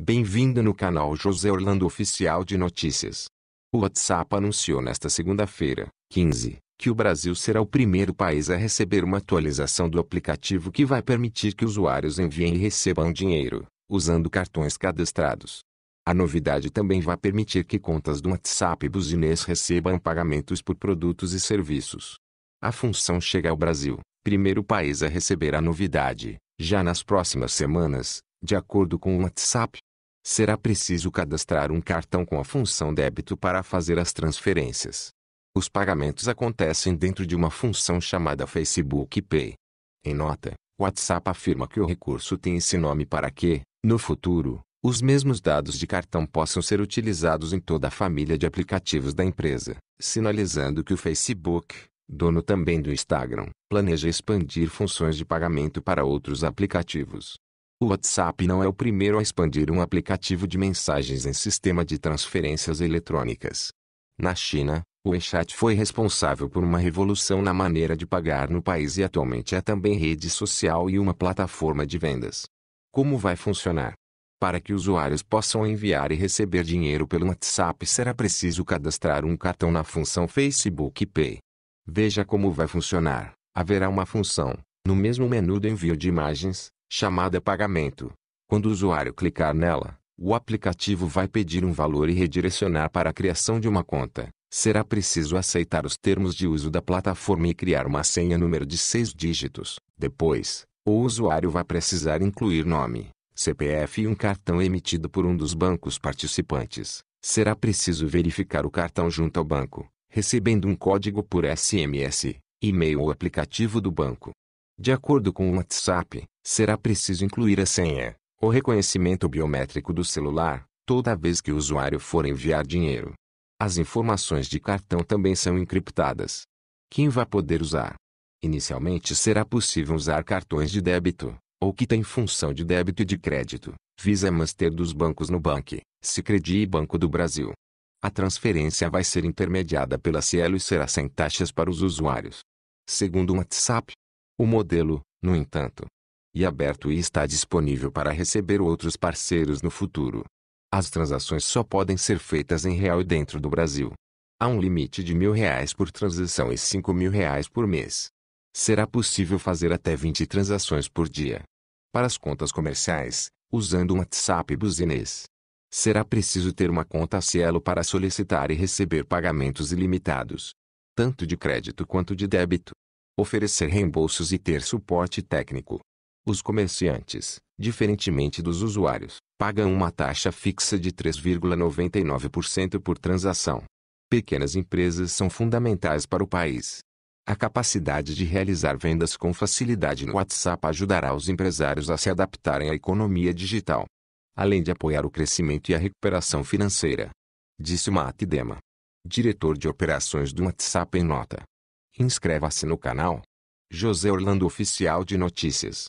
Bem-vindo no canal José Orlando Oficial de Notícias. O WhatsApp anunciou nesta segunda-feira, 15, que o Brasil será o primeiro país a receber uma atualização do aplicativo que vai permitir que usuários enviem e recebam dinheiro, usando cartões cadastrados. A novidade também vai permitir que contas do WhatsApp e business recebam pagamentos por produtos e serviços. A função chega ao Brasil, primeiro país a receber a novidade, já nas próximas semanas, de acordo com o WhatsApp será preciso cadastrar um cartão com a função débito para fazer as transferências. Os pagamentos acontecem dentro de uma função chamada Facebook Pay. Em nota, WhatsApp afirma que o recurso tem esse nome para que, no futuro, os mesmos dados de cartão possam ser utilizados em toda a família de aplicativos da empresa, sinalizando que o Facebook, dono também do Instagram, planeja expandir funções de pagamento para outros aplicativos. O WhatsApp não é o primeiro a expandir um aplicativo de mensagens em sistema de transferências eletrônicas. Na China, o WeChat foi responsável por uma revolução na maneira de pagar no país e atualmente é também rede social e uma plataforma de vendas. Como vai funcionar? Para que usuários possam enviar e receber dinheiro pelo WhatsApp será preciso cadastrar um cartão na função Facebook Pay. Veja como vai funcionar. Haverá uma função, no mesmo menu do envio de imagens, chamada Pagamento. Quando o usuário clicar nela, o aplicativo vai pedir um valor e redirecionar para a criação de uma conta. Será preciso aceitar os termos de uso da plataforma e criar uma senha número de seis dígitos. Depois, o usuário vai precisar incluir nome, CPF e um cartão emitido por um dos bancos participantes. Será preciso verificar o cartão junto ao banco, recebendo um código por SMS, e-mail ou aplicativo do banco. De acordo com o WhatsApp, será preciso incluir a senha, ou reconhecimento biométrico do celular, toda vez que o usuário for enviar dinheiro. As informações de cartão também são encriptadas. Quem vai poder usar? Inicialmente será possível usar cartões de débito, ou que tenham função de débito e de crédito, Visa Master dos bancos no Bank, Sicredi e Banco do Brasil. A transferência vai ser intermediada pela Cielo e será sem taxas para os usuários. Segundo o WhatsApp, o modelo, no entanto, e aberto e está disponível para receber outros parceiros no futuro. As transações só podem ser feitas em real e dentro do Brasil. Há um limite de mil reais por transação e cinco mil reais por mês. Será possível fazer até 20 transações por dia. Para as contas comerciais, usando o WhatsApp business. Será preciso ter uma conta Cielo para solicitar e receber pagamentos ilimitados, tanto de crédito quanto de débito. Oferecer reembolsos e ter suporte técnico. Os comerciantes, diferentemente dos usuários, pagam uma taxa fixa de 3,99% por transação. Pequenas empresas são fundamentais para o país. A capacidade de realizar vendas com facilidade no WhatsApp ajudará os empresários a se adaptarem à economia digital, além de apoiar o crescimento e a recuperação financeira. Disse Matt Dema, diretor de operações do WhatsApp em nota. Inscreva-se no canal. José Orlando Oficial de Notícias.